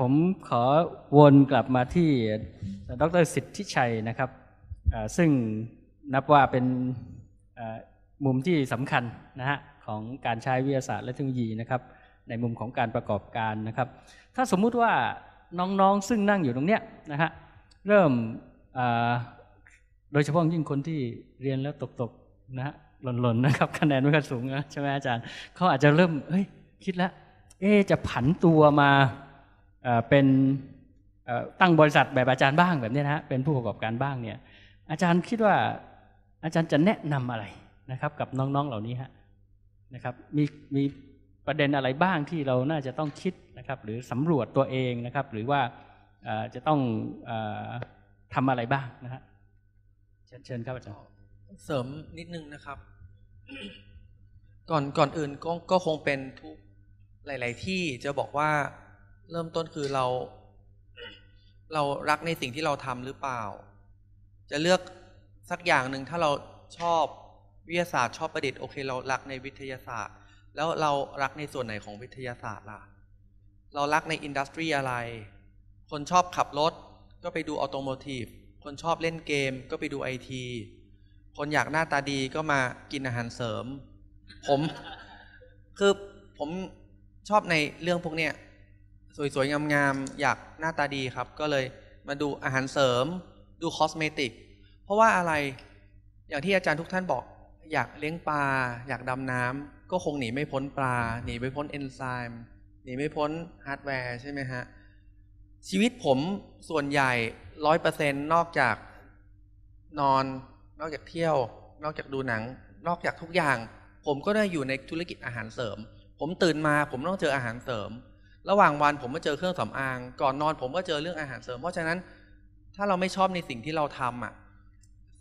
ผมขอวนกลับมาที่ดรสิทธิชัยนะครับ ซึ่งนับว่าเป็นมุมที่สำคัญนะฮะของการใช้วิทยาศาสตร์และเทคโนโลยีนะครับ ในมุมของการประกอบการนะครับ ถ้าสมมุติว่าน้องๆซึ่งนั่งอยู่ตรงเนี้ยนะฮะเริ่มโดยเฉพาะยิ่งคนที่เรียนแล้วตกๆนะฮะหล่นๆนะครับ คะแนนไม่ค่อยสูงนะใช่ไหมอาจารย์เขาอาจจะเริ่มเฮ้ยคิดแล้วเอ๊จะผันตัวมาเป็นตั้งบริษัทแบบอาจารย์บ้างแบบนี้นะฮะเป็นผู้ประกอบการบ้างเนี่ย อาจารย์คิดว่าอาจารย์จะแนะนำอะไรนะครับ กับน้องๆเหล่านี้ฮะนะครับ มีมีประเด็นอะไรบ้างที่เราน่าจะต้องคิดนะครับ หรือสำรวจตัวเองนะครับ หรือว่าจะต้องทำอะไรบ้างนะฮะเชิญครับอาจารย์เสริมนิดนึงนะครับ ก่อนก่อนอื่นก็ก็คงเป็นทุกหลายๆที่จะบอกว่าเริ่มต้นคือเรา เรารักในสิ่งที่เราทำหรือเปล่า จะเลือกสักอย่างหนึ่งถ้าเราชอบวิทยาศาสตร์ ชอบประดิษฐ์โอเคเรารักในวิทยาศาสตร์ แล้วเรารักในส่วนไหนของวิทยาศาสตร์ล่ะ เรารักในอินดัสทรีอะไร คนชอบขับรถก็ไปดูออโตโมทีฟคนชอบเล่นเกมก็ไปดูไอที คนอยากหน้าตาดีก็มากินอาหารเสริม ผม คือ ผมชอบในเรื่องพวกเนี้ยสวยๆงามๆอยากหน้าตาดีครับก็เลยมาดูอาหารเสริม ดูคอสเมติกเพราะว่าอะไร อย่างที่อาจารย์ทุกท่านบอก อยากเลี้ยงปลา อยากดำน้ำก็คงหนีไม่พ้นปลา หนีไม่พ้นเอนไซม์หนีไม่พ้นฮาร์ดแวร์ใช่ไหมฮะ ชีวิตผมส่วนใหญ่ร้อยเปอร์เซ็นต์นอกจากนอน นอกจากเที่ยว นอกจากดูหนัง นอกจากทุกอย่าง ผมก็ได้อยู่ในธุรกิจอาหารเสริม ผมตื่นมาผมต้องเจออาหารเสริมระหว่างวันผมก็เจอเครื่องสำอาง ก่อนนอน ผมก็เจอเรื่องอาหารเสริม เพราะฉะนั้น ถ้าเราไม่ชอบในสิ่งที่เราทำอ่ะ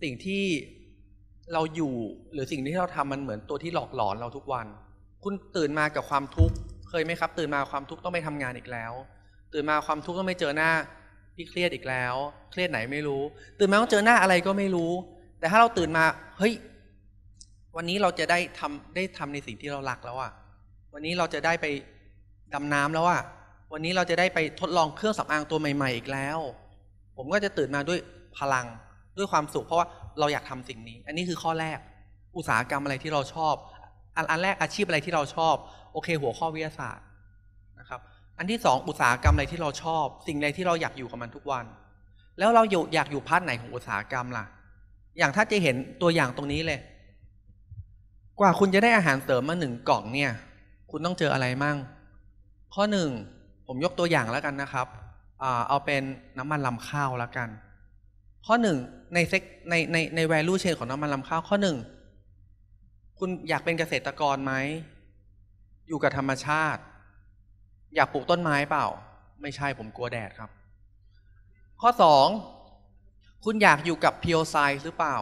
สิ่งที่เราอยู่หรือสิ่งที่เราทำมันเหมือนตัวที่หลอกหลอนเราทุกวัน คุณตื่นมากับความทุกข์เคยไหมครับ ตื่นมาความทุกข์ต้องไปทำงานอีกแล้ว ตื่นมาความทุกข์ต้องไเจอหน้าที่เครียดอีกแล้ว เครียดไหนไม่รู้ ตื่นมาต้องเจอหน้าอะไรก็ไม่รู้ แต่ถ้าเราตื่นมาเฮ้ยวันนี้เราจะได้ทำได้ทำในสิ่งที่เรารักแล้วอะ่ะ วันนี้เราจะได้ไปดำน้ำแล้วอะวันนี้เราจะได้ไปทดลองเครื่องสำอางตัวใหม่ๆอีกแล้ว ผมก็จะตื่นมาด้วยพลัง ด้วยความสุขเพราะว่า เราอยากทำสิ่งนี้ อันนี้คือข้อแรก อุตสาหกรรมอะไรที่เราชอบ อันอันแรกอาชีพอะไรที่เราชอบ โอเคหัวข้อวิทยาศาสตร์นะครับ อันที่สองอุตสาหกรรมอะไรที่เราชอบ สิ่งใดที่เราอยากอยู่กับมันทุกวัน แล้วเราอยากอยู่พาร์ทไหนของอุตสาหกรรมล่ะ อย่างถ้าจะเห็นตัวอย่างตรงนี้เลย กว่าคุณจะได้อาหารเสริมมาหนึ่งกล่องเนี่ย คุณต้องเจออะไรมั่งข้อหนึ่งผมยกตัวอย่างแล้วกันนะครับ เอาเป็นน้ำมันลำข้าวแล้วกัน ข้อหนึ่งในเซ็กในในใน value chain ของน้ำมันลำข้าวข้อหนึ่งคุณอยากเป็นเกษตรกรไหมอยู่กับธรรมชาติ อยากปลูกต้นไม้เปล่า ไม่ใช่ผมกลัวแดดครับ ข้อสองคุณอยากอยู่กับเพียวไซหรือเปล่า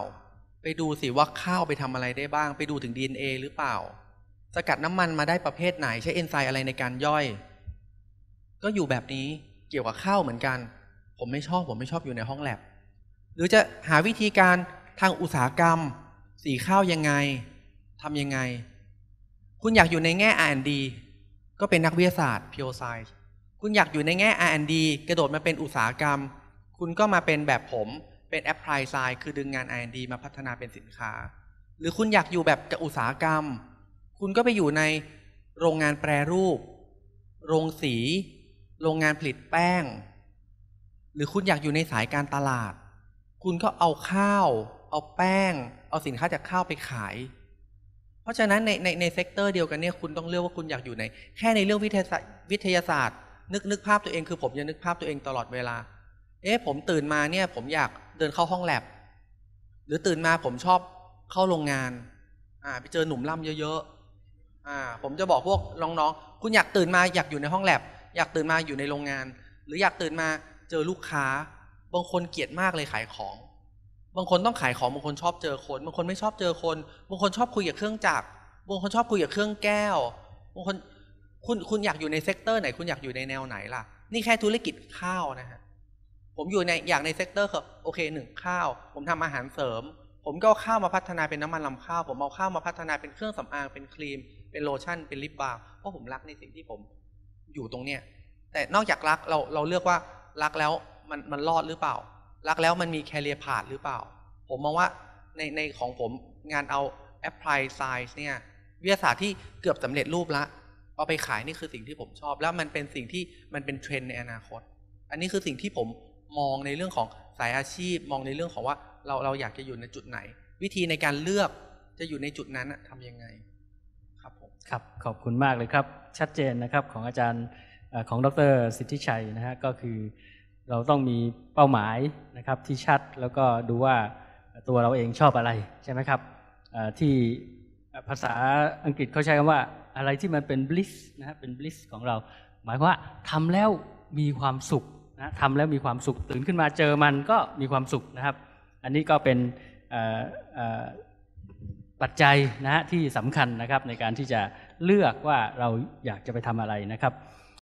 ไปดูสิว่าข้าวไปทำอะไรได้บ้าง ไปดูถึง DNA หรือเปล่าสกัดน้ำมันมาได้ประเภทไหนใช้เอนไซม์อะไรในการย่อย ก็อยู่แบบนี้เกี่ยวกับข้าวเหมือนกัน ผมไม่ชอบ ผมไม่ชอบอยู่ในห้องแลบ หรือจะหาวิธีการทางอุตสาหกรรม สีข้าวยังไงทำยังไง คุณอยากอยู่ในแง่ R&D ก็เป็นนักวิทยาศาสตร์ pure science คุณอยากอยู่ในแง่ R&D กระโดดมาเป็นอุตสาหกรรม คุณก็มาเป็นแบบผมเป็น apply science คือดึงงาน R&D มาพัฒนาเป็นสินค้า หรือคุณอยากอยู่แบบกับอุตสาหกรรมคุณก็ไปอยู่ในโรงงานแปรรูป โรงสี โรงงานผลิตแป้ง หรือคุณอยากอยู่ในสายการตลาด คุณก็เอาข้าว เอาแป้ง เอาสินค้าจากข้าวไปขาย เพราะฉะนั้นในในในเซกเตอร์เดียวกันเนี่ย คุณต้องเลือกว่าคุณอยากอยู่ในแค่ในเรื่องวิทยาศาสตร์วิทยาศาสตร์นึกนึกภาพตัวเอง คือผมจะนึกภาพตัวเองตลอดเวลา เอ๊ะ ผมตื่นมาเนี่ย ผมอยากเดินเข้าห้องแลบ หรือตื่นมาผมชอบ เข้าโรงงาน อ่าไปเจอหนุ่มล่ำเยอะๆผมจะบอกพวกน้องๆ คุณอยากตื่นมาอยากอยู่ในห้องแลบอยากตื่นมาอยู่ในโรงงาน หรืออยากตื่นมาเจอลูกค้า บางคนเกลียดมากเลยขายของ บางคนต้องขายของ บางคนชอบเจอคน บาง คนไม่ชอบเจอคน บาง คนชอบคุยกับเครื่องจักร บาง คนชอบคุยกับเครื่องแก้ว บางคนคุณคุณอยากอยู่ในเซกเตอร์ไหน คุณอยากอยู่ในแนวไหนล่ะ นี่แค่ธุรกิจข้าวนะฮะ ผมอยู่ในอยากในเซกเตอร์คับโอเคหนึ่งข้าว ผมทำอาหารเสริม ผมก็เอาข้าวมาพัฒนาเป็นน้ำมันลำข้าว ผมเอาข้าวมาพัฒนาเป็นเครื่องสำอางเป็นครีมเป็นโลชั่นเป็นลิปบาล์มเพราะผมรักในสิ่งที่ผมอยู่ตรงเนี้ยแต่นอกจากรักเราเราเลือกว่ารักแล้วมันมันรอดหรือเปล่า รักแล้วมันมีแคเรียาดหรือเปล่า ผมมองว่าในในของผมงานเอาแอปพลายไซส์เนี่ยวิทยาศาสตร์ที่เกือบสำเร็จรูปละเอาไปขายนี่คือสิ่งที่ผมชอบแล้วมันเป็นสิ่งที่มันเป็นเทรนในอนาคต อันนี้คือสิ่งที่ผมมองในเรื่องของสายอาชีพมองในเรื่องของว่าเราเราอยากจะอยู่ในจุดไหน วิธีในการเลือกจะอยู่ในจุดนั้นทํำยังไงขอบคุณมากเลยครับ ชัดเจนนะครับของอาจารย์ของดรสิทธิชัยนะฮะก็คือเราต้องมีเป้าหมายนะครับที่ชัดแล้วก็ดูว่าตัวเราเองชอบอะไร ใช่ไหมครับที่ภาษาอังกฤษเขาใช้คำว่าอะไรที่มันเป็น bliss นะฮะเป็น bliss ของเรา หมายคว่าทำแล้วมีความสุขนะทำแล้วมีความสุขตื่นขึ้นมาเจอมันก็มีความสุขนะครับ อันนี้ก็เป็นปัจจัยนะฮะที่สำคัญนะครับในการที่จะเลือกว่าเราอยากจะไปทำอะไรนะครับ